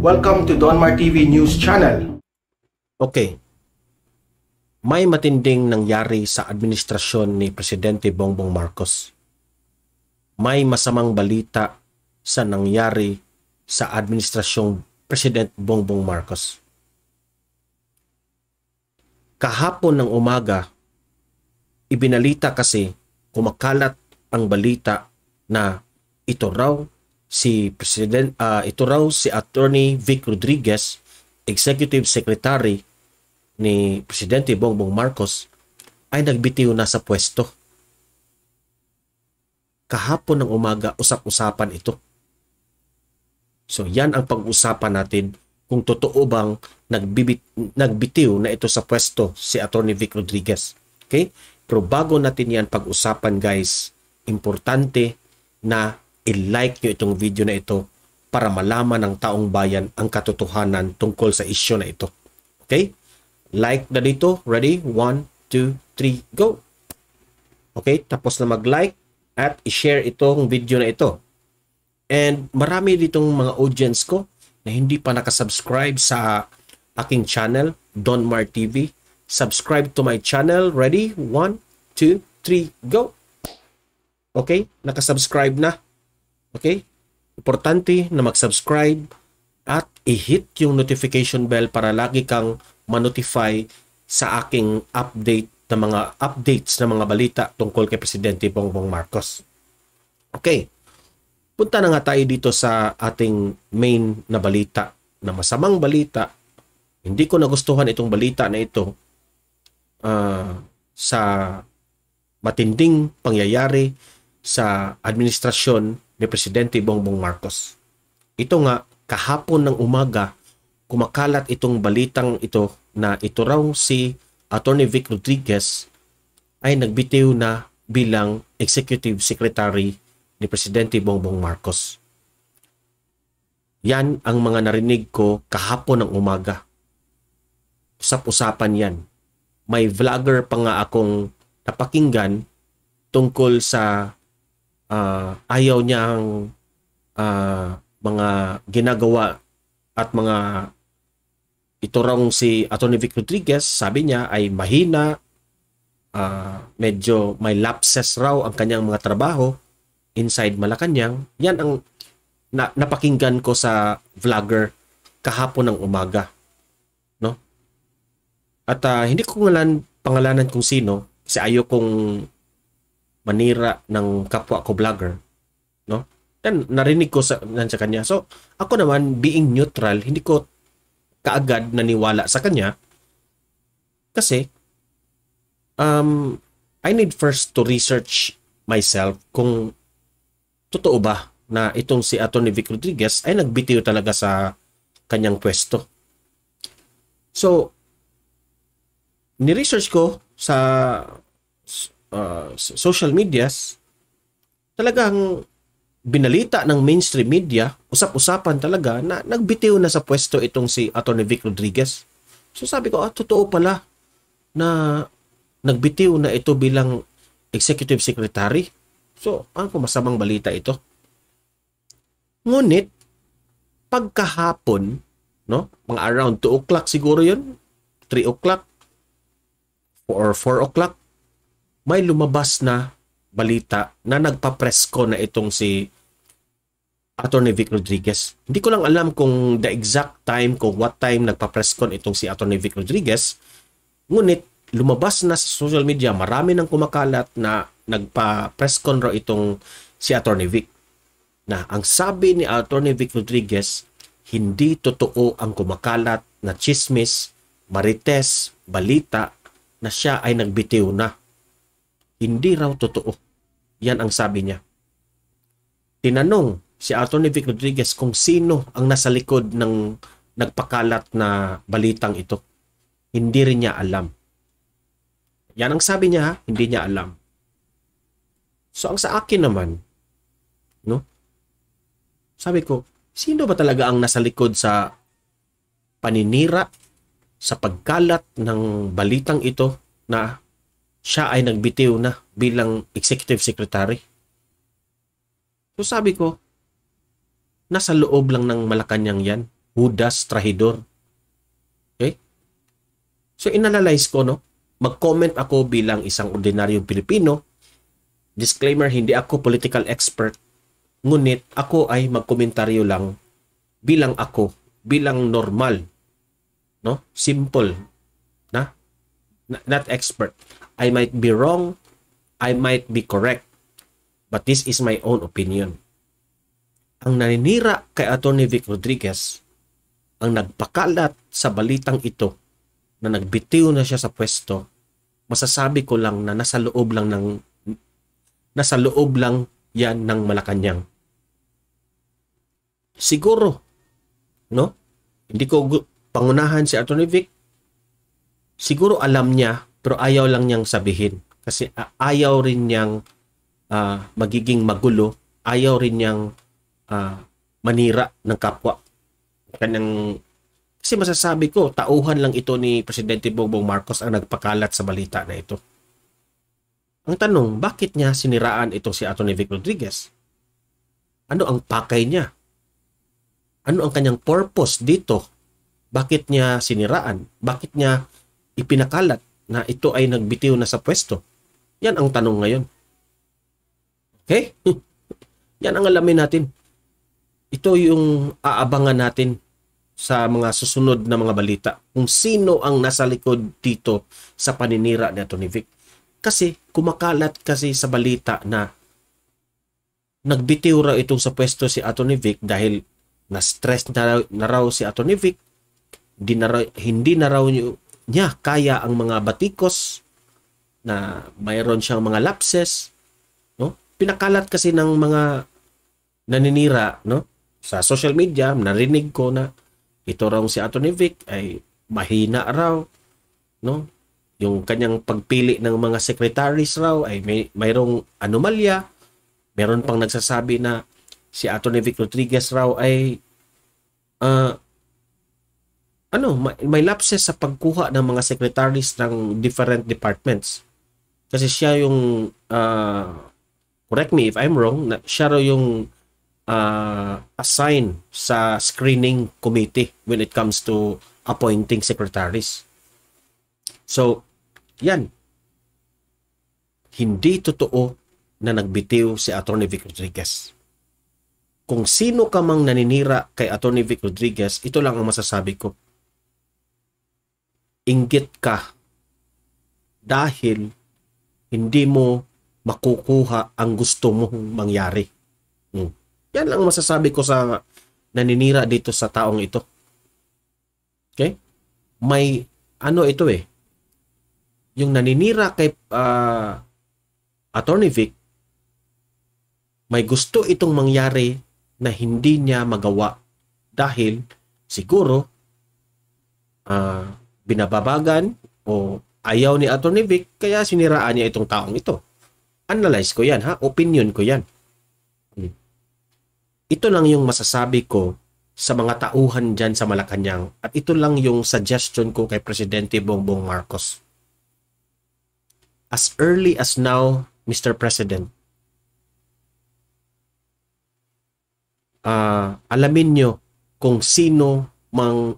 Welcome to Donmar TV News Channel. Okay. May matinding nangyari sa administrasyon ni Presidente Bongbong Marcos. May masamang balita sa nangyari sa administrasyong President Bongbong Marcos. Kahapon ng umaga, ibinalita kasi kumakalat ang balita na ito raw si President uh, ito raw si Attorney Vic Rodriguez, Executive Secretary ni Presidente Bongbong Marcos ay nagbitiw na sa pwesto. Kahapon ng umaga usap-usapan ito. So yan ang pag-usapan natin kung totoo bang nagbibit, nagbitiw na ito sa pwesto si Attorney Vic Rodriguez. Okay? Pero bago natin yan pag-usapan guys, importante na i-like nyo itong video na ito para malaman ng taong bayan ang katotohanan tungkol sa isyo na ito. Okay? Like na dito. Ready? 1, 2, 3, go! Okay? Tapos na mag-like at i-share itong video na ito. And marami ditong mga audience ko na hindi pa nakasubscribe sa aking channel, Don Mar TV. Subscribe to my channel. Ready? 1, 2, 3, go! Okay? Nakasubscribe na. Okay? Importante na mag-subscribe at i-hit yung notification bell para lagi kang ma-notify sa aking update na mga updates na mga balita tungkol kay Presidente Bongbong Marcos. Okay. Punta na nga tayo dito sa ating main na balita na masamang balita. Hindi ko nagustuhan itong balita na ito uh, sa matinding pangyayari sa administrasyon ni Presidente Bongbong Marcos. Ito nga, kahapon ng umaga, kumakalat itong balitang ito na ito raw si Attorney Vic Rodriguez ay nagbitiw na bilang Executive Secretary ni Presidente Bongbong Marcos. Yan ang mga narinig ko kahapon ng umaga. Usap-usapan yan. May vlogger pa nga akong napakinggan tungkol sa uh, ayaw niya ang uh, mga ginagawa at mga ito raw si Atty. Vic Rodriguez, sabi niya ay mahina, uh, medyo may lapses raw ang kanyang mga trabaho inside Malacanang. Yan ang na, napakinggan ko sa vlogger kahapon ng umaga. No? At uh, hindi ko ngalan, pangalanan kung sino kasi ayaw kong manira ng kapwa ko vlogger, no? Then narinig ko sa, sa kanya. So, ako naman being neutral, hindi ko kaagad naniwala sa kanya kasi um I need first to research myself kung totoo ba na itong si Atty. Vic Rodriguez ay nagbitiw talaga sa kanyang pwesto. So, ni-research ko sa uh, social medias, talagang binalita ng mainstream media, usap-usapan talaga na nagbitiw na sa pwesto itong si Atty. Vic Rodriguez. So sabi ko, ah, totoo pala na nagbitiw na ito bilang executive secretary. So, ano po masamang balita ito? Ngunit, pagkahapon, no, mga around 2 o'clock siguro yun, 3 o'clock, or 4 o'clock, may lumabas na balita na nagpa nagpapresko na itong si Attorney Vic Rodriguez. Hindi ko lang alam kung the exact time, kung what time nagpa nagpapreskon itong si Attorney Vic Rodriguez. Ngunit lumabas na sa social media, marami nang kumakalat na nagpa-presscon raw itong si Attorney Vic. Na ang sabi ni Attorney Vic Rodriguez, hindi totoo ang kumakalat na chismis, marites, balita na siya ay nagbitiw na hindi raw totoo. Yan ang sabi niya. Tinanong si Atty. Vic Rodriguez kung sino ang nasa likod ng nagpakalat na balitang ito. Hindi rin niya alam. Yan ang sabi niya, hindi niya alam. So ang sa akin naman, no? Sabi ko, sino ba talaga ang nasa likod sa paninira sa pagkalat ng balitang ito na siya ay nagbitiw na bilang executive secretary. So sabi ko, nasa loob lang ng Malacanang yan. Judas Trahidor. Okay? So inanalyze ko, no? Mag-comment ako bilang isang ordinaryong Pilipino. Disclaimer, hindi ako political expert. Ngunit ako ay magkomentaryo lang bilang ako, bilang normal. No? Simple. Na? Not expert. I might be wrong, I might be correct, but this is my own opinion. Ang naninira kay Atty. Vic Rodriguez, ang nagpakalat sa balitang ito na nagbitiw na siya sa pwesto, masasabi ko lang na nasa loob lang ng nasa loob lang yan ng Malacanang. Siguro, no? Hindi ko pangunahan si Atty. Vic. Siguro alam niya pero ayaw lang niyang sabihin. Kasi ah, ayaw rin niyang uh, magiging magulo. Ayaw rin niyang uh, manira ng kapwa. Kanyang, kasi masasabi ko, tauhan lang ito ni Presidente Bongbong Marcos ang nagpakalat sa balita na ito. Ang tanong, bakit niya siniraan ito si Atty. Vic Rodriguez? Ano ang pakay niya? Ano ang kanyang purpose dito? Bakit niya siniraan? Bakit niya ipinakalat? na ito ay nagbitiw na sa pwesto? Yan ang tanong ngayon. Okay? Yan ang alamin natin. Ito yung aabangan natin sa mga susunod na mga balita kung sino ang nasa likod dito sa paninira ni Tony Vic. Kasi kumakalat kasi sa balita na nagbitiw raw itong sa pwesto si Atty. Vic dahil na-stress na, na raw si Atty. Vic, hindi na raw, hindi na raw niya kaya ang mga batikos na mayroon siyang mga lapses, no? Pinakalat kasi ng mga naninira, no? Sa social media, narinig ko na ito raw si Atty. Vic ay mahina raw, no? Yung kanyang pagpili ng mga secretaries raw ay may mayroong anomalya. Meron pang nagsasabi na si Atty. Vic Rodriguez raw ay uh, ano, may, lapses sa pagkuha ng mga secretaries ng different departments. Kasi siya yung, uh, correct me if I'm wrong, na, siya raw yung uh, assign sa screening committee when it comes to appointing secretaries. So, yan. Hindi totoo na nagbitiw si Attorney Vic Rodriguez kung sino ka mang naninira kay Attorney Vic Rodriguez, ito lang ang masasabi ko inggit ka dahil hindi mo makukuha ang gusto mong mangyari. Hmm. Yan lang masasabi ko sa naninira dito sa taong ito. Okay? May ano ito eh. Yung naninira kay uh, Attorney Vic, may gusto itong mangyari na hindi niya magawa dahil siguro uh, binababagan o ayaw ni Attorney Vic kaya siniraan niya itong taong ito. Analyze ko yan ha, opinion ko yan. Hmm. Ito lang yung masasabi ko sa mga tauhan dyan sa Malacanang at ito lang yung suggestion ko kay Presidente Bongbong Marcos. As early as now, Mr. President, uh, alamin nyo kung sino mang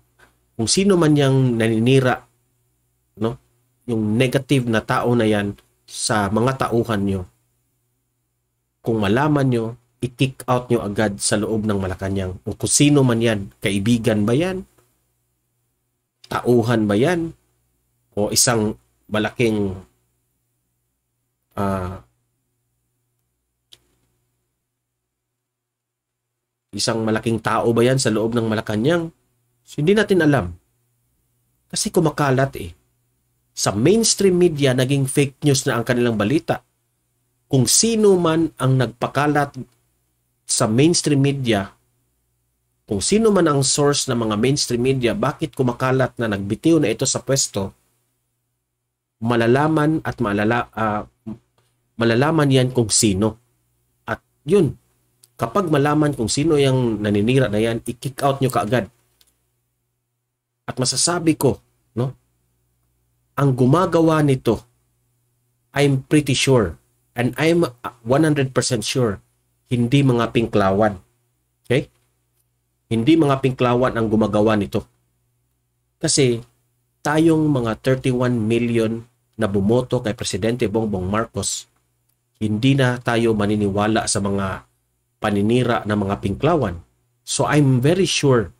kung sino man yang naninira no yung negative na tao na yan sa mga tauhan nyo kung malaman nyo i-kick out nyo agad sa loob ng Malacanang o kung sino man yan kaibigan ba yan tauhan ba yan o isang malaking uh, isang malaking tao ba yan sa loob ng Malacanang So, hindi natin alam. Kasi kumakalat eh. Sa mainstream media, naging fake news na ang kanilang balita. Kung sino man ang nagpakalat sa mainstream media, kung sino man ang source ng mga mainstream media, bakit kumakalat na nagbitiw na ito sa pwesto, malalaman at malala, uh, malalaman yan kung sino. At yun, kapag malaman kung sino yung naninira na yan, i-kick out nyo kaagad. At masasabi ko, no? Ang gumagawa nito, I'm pretty sure and I'm 100% sure hindi mga pinklawan. Okay? Hindi mga pinklawan ang gumagawa nito. Kasi tayong mga 31 million na bumoto kay Presidente Bongbong Marcos, hindi na tayo maniniwala sa mga paninira ng mga pinklawan. So I'm very sure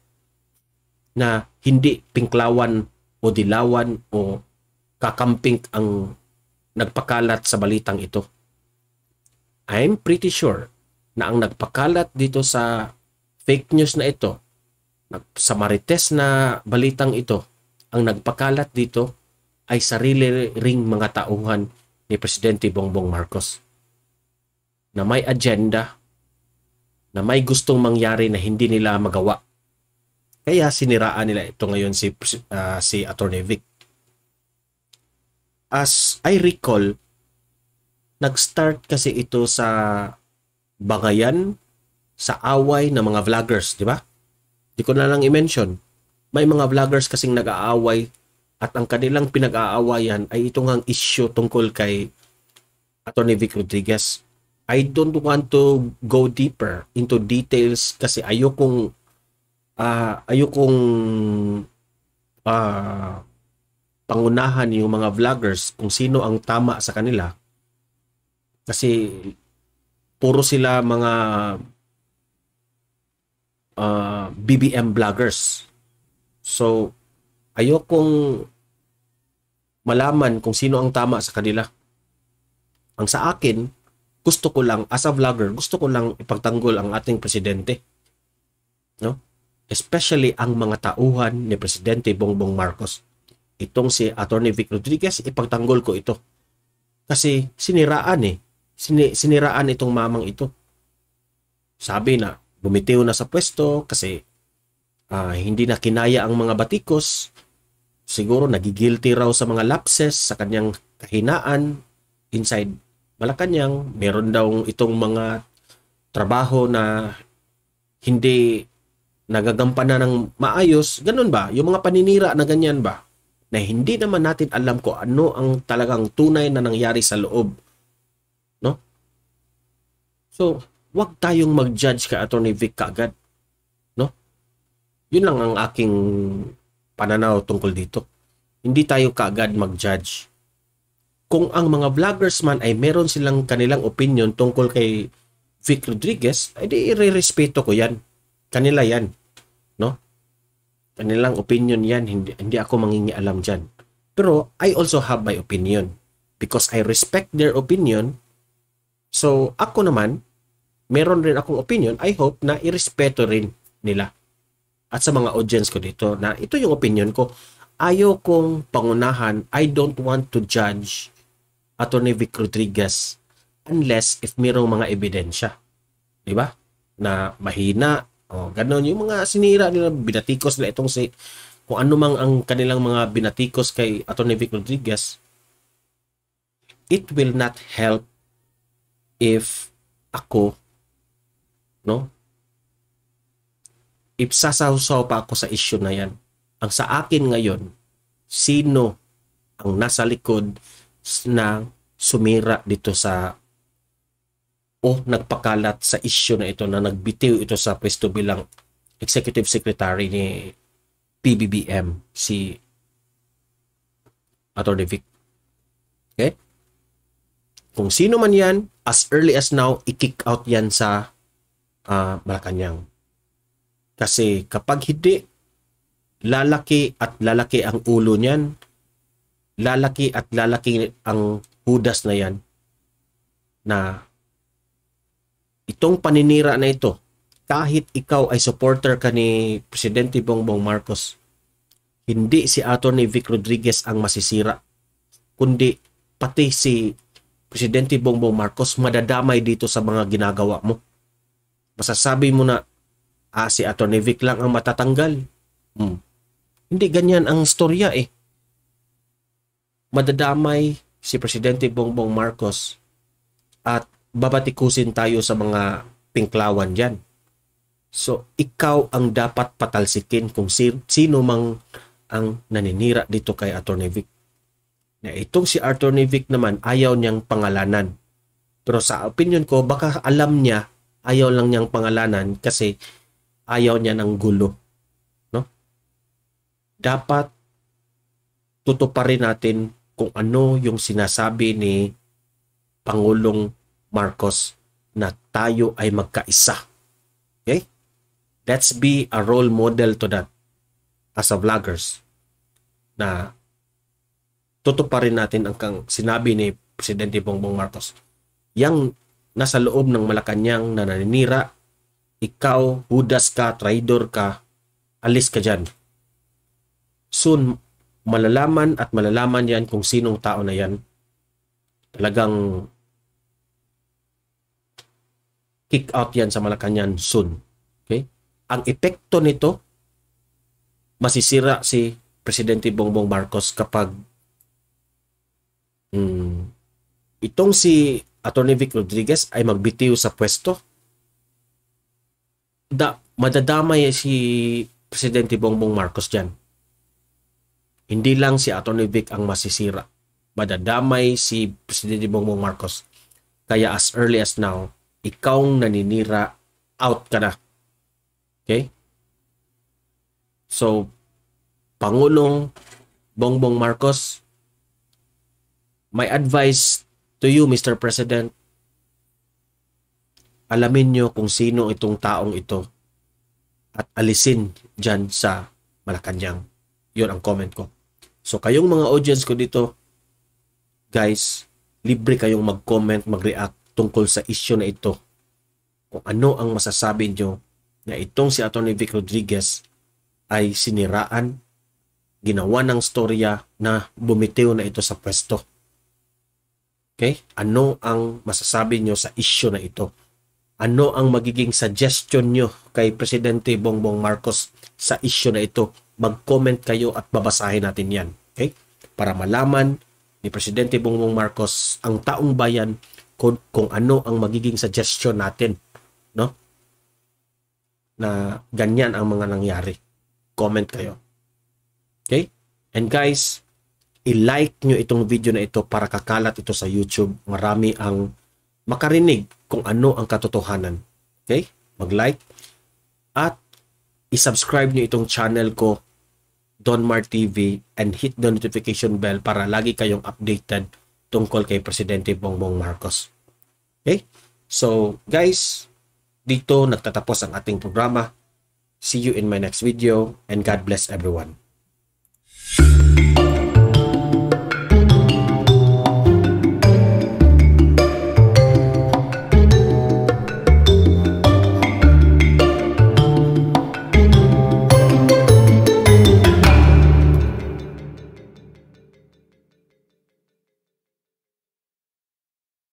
na hindi pinklawan o dilawan o kakamping ang nagpakalat sa balitang ito. I'm pretty sure na ang nagpakalat dito sa fake news na ito, sa marites na balitang ito, ang nagpakalat dito ay sarili ring mga tauhan ni Presidente Bongbong Marcos na may agenda na may gustong mangyari na hindi nila magawa kaya siniraan nila ito ngayon si uh, si Attorney Vic. As I recall, nag-start kasi ito sa bangayan sa away ng mga vloggers, di ba? Di ko na lang i-mention. May mga vloggers kasing nag-aaway at ang kanilang pinag-aawayan ay itong ang issue tungkol kay Attorney Vic Rodriguez. I don't want to go deeper into details kasi ayokong uh, ayokong uh, pangunahan yung mga vloggers kung sino ang tama sa kanila kasi puro sila mga uh, ah, BBM vloggers so ayokong malaman kung sino ang tama sa kanila ang sa akin gusto ko lang as a vlogger gusto ko lang ipagtanggol ang ating presidente no especially ang mga tauhan ni Presidente Bongbong Marcos. Itong si Attorney Vic Rodriguez, ipagtanggol ko ito. Kasi siniraan eh. Sini, siniraan itong mamang ito. Sabi na, bumitiw na sa pwesto kasi uh, hindi na kinaya ang mga batikos. Siguro nagigilty raw sa mga lapses, sa kanyang kahinaan. Inside Malacanang, meron daw itong mga trabaho na hindi nagagampan na ng maayos, ganun ba? Yung mga paninira na ganyan ba? Na hindi naman natin alam ko ano ang talagang tunay na nangyari sa loob. No? So, wag tayong mag-judge kay Attorney Vic kaagad. No? Yun lang ang aking pananaw tungkol dito. Hindi tayo kaagad mag-judge. Kung ang mga vloggers man ay meron silang kanilang opinion tungkol kay Vic Rodriguez, edi irerespeto ko yan kanila yan. No? Kanilang opinion yan. Hindi, hindi ako mangingialam dyan. Pero I also have my opinion because I respect their opinion. So ako naman, meron rin akong opinion. I hope na irespeto rin nila. At sa mga audience ko dito na ito yung opinion ko. Ayaw kong pangunahan. I don't want to judge Attorney Vic Rodriguez unless if mayroong mga ebidensya. Di ba? Na mahina, Oh, ganun yung mga sinira nila, binatikos nila itong si kung ano mang ang kanilang mga binatikos kay Atty. Vic Rodriguez. It will not help if ako no if sasaw pa ako sa issue na yan. Ang sa akin ngayon, sino ang nasa likod na sumira dito sa o nagpakalat sa isyu na ito na nagbitiw ito sa pwesto bilang executive secretary ni PBBM si Attorney Vic. Okay? Kung sino man yan, as early as now, i-kick out yan sa uh, Malacanang. Kasi kapag hindi, lalaki at lalaki ang ulo niyan, lalaki at lalaki ang hudas na yan na itong paninira na ito, kahit ikaw ay supporter ka ni Presidente Bongbong Marcos, hindi si Attorney Vic Rodriguez ang masisira, kundi pati si Presidente Bongbong Marcos madadamay dito sa mga ginagawa mo. Masasabi mo na ah, si Attorney Vic lang ang matatanggal. Hmm. Hindi ganyan ang storya eh. Madadamay si Presidente Bongbong Marcos at babatikusin tayo sa mga pinklawan dyan. So, ikaw ang dapat patalsikin kung si, sino mang ang naninira dito kay Attorney Vic. Na itong si Attorney Vic naman, ayaw niyang pangalanan. Pero sa opinion ko, baka alam niya, ayaw lang niyang pangalanan kasi ayaw niya ng gulo. No? Dapat tutuparin natin kung ano yung sinasabi ni Pangulong Marcos, na tayo ay magkaisa. Okay? Let's be a role model to that as a vloggers na tutuparin natin ang kang sinabi ni Presidente Bongbong Marcos. Yang nasa loob ng Malacanang na naninira, ikaw, Judas ka, traidor ka, alis ka dyan. Soon, malalaman at malalaman yan kung sinong tao na yan. Talagang kick out yan sa Malacanang soon. Okay? Ang epekto nito, masisira si Presidente Bongbong Marcos kapag mm, itong si Attorney Vic Rodriguez ay magbitiw sa pwesto, da, madadamay si Presidente Bongbong Marcos dyan. Hindi lang si Attorney Vic ang masisira. Madadamay si Presidente Bongbong Marcos. Kaya as early as now, ikaw'ng naninira, out ka na. Okay? So, Pangulong Bongbong Marcos, my advice to you, Mr. President, alamin nyo kung sino itong taong ito at alisin dyan sa Malacanang. Yun ang comment ko. So, kayong mga audience ko dito, guys, libre kayong mag-comment, mag-react tungkol sa isyu na ito. Kung ano ang masasabi nyo na itong si Atty. Vic Rodriguez ay siniraan, ginawa ng storya na bumitiw na ito sa pwesto. Okay? Ano ang masasabi nyo sa isyu na ito? Ano ang magiging suggestion nyo kay Presidente Bongbong Marcos sa isyu na ito? Mag-comment kayo at babasahin natin yan. Okay? Para malaman ni Presidente Bongbong Marcos ang taong bayan kung, kung ano ang magiging suggestion natin, no? Na ganyan ang mga nangyari. Comment kayo. Okay? And guys, i-like nyo itong video na ito para kakalat ito sa YouTube. Marami ang makarinig kung ano ang katotohanan. Okay? Mag-like. At i-subscribe nyo itong channel ko, Donmar TV, and hit the notification bell para lagi kayong updated tungkol kay Presidente Bongbong Marcos. Okay? So, guys, dito nagtatapos ang ating programa. See you in my next video and God bless everyone.